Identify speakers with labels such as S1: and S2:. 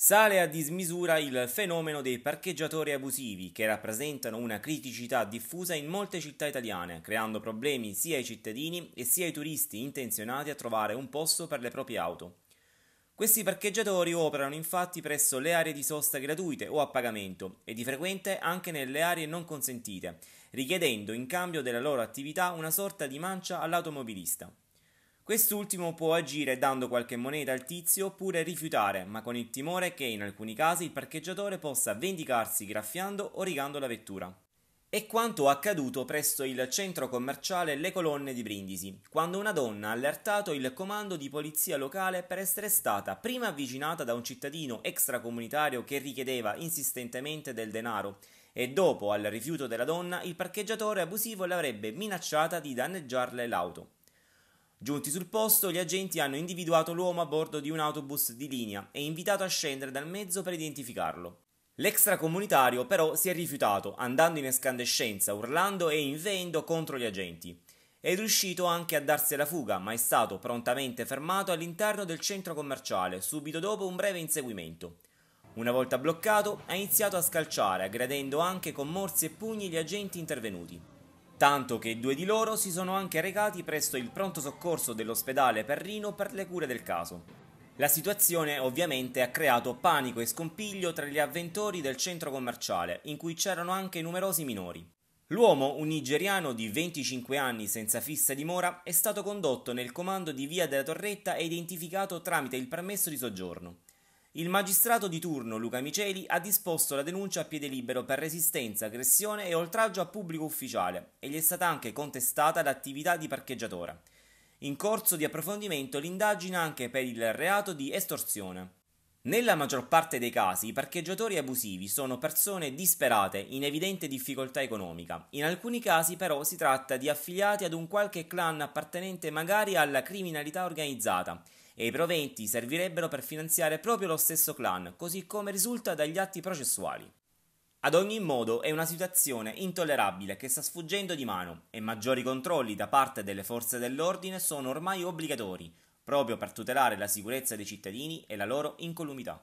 S1: Sale a dismisura il fenomeno dei parcheggiatori abusivi che rappresentano una criticità diffusa in molte città italiane, creando problemi sia ai cittadini e sia ai turisti intenzionati a trovare un posto per le proprie auto. Questi parcheggiatori operano infatti presso le aree di sosta gratuite o a pagamento e di frequente anche nelle aree non consentite, richiedendo in cambio della loro attività una sorta di mancia all'automobilista. Quest'ultimo può agire dando qualche moneta al tizio oppure rifiutare, ma con il timore che in alcuni casi il parcheggiatore possa vendicarsi graffiando o rigando la vettura. È quanto accaduto presso il centro commerciale Le Colonne di Brindisi, quando una donna ha allertato il comando di polizia locale per essere stata prima avvicinata da un cittadino extracomunitario che richiedeva insistentemente del denaro e dopo al rifiuto della donna il parcheggiatore abusivo l'avrebbe minacciata di danneggiarle l'auto. Giunti sul posto, gli agenti hanno individuato l'uomo a bordo di un autobus di linea e invitato a scendere dal mezzo per identificarlo. L'extracomunitario però si è rifiutato, andando in escandescenza, urlando e inveendo contro gli agenti. È riuscito anche a darsi la fuga, ma è stato prontamente fermato all'interno del centro commerciale, subito dopo un breve inseguimento. Una volta bloccato, ha iniziato a scalciare, aggredendo anche con morsi e pugni gli agenti intervenuti tanto che due di loro si sono anche recati presso il pronto soccorso dell'ospedale Perrino per le cure del caso. La situazione ovviamente ha creato panico e scompiglio tra gli avventori del centro commerciale, in cui c'erano anche numerosi minori. L'uomo, un nigeriano di 25 anni senza fissa dimora, è stato condotto nel comando di Via della Torretta e identificato tramite il permesso di soggiorno. Il magistrato di turno Luca Miceli ha disposto la denuncia a piede libero per resistenza, aggressione e oltraggio a pubblico ufficiale e gli è stata anche contestata l'attività di parcheggiatore. In corso di approfondimento l'indagine anche per il reato di estorsione. Nella maggior parte dei casi i parcheggiatori abusivi sono persone disperate, in evidente difficoltà economica. In alcuni casi però si tratta di affiliati ad un qualche clan appartenente magari alla criminalità organizzata e i proventi servirebbero per finanziare proprio lo stesso clan, così come risulta dagli atti processuali. Ad ogni modo è una situazione intollerabile che sta sfuggendo di mano e maggiori controlli da parte delle forze dell'ordine sono ormai obbligatori, proprio per tutelare la sicurezza dei cittadini e la loro incolumità.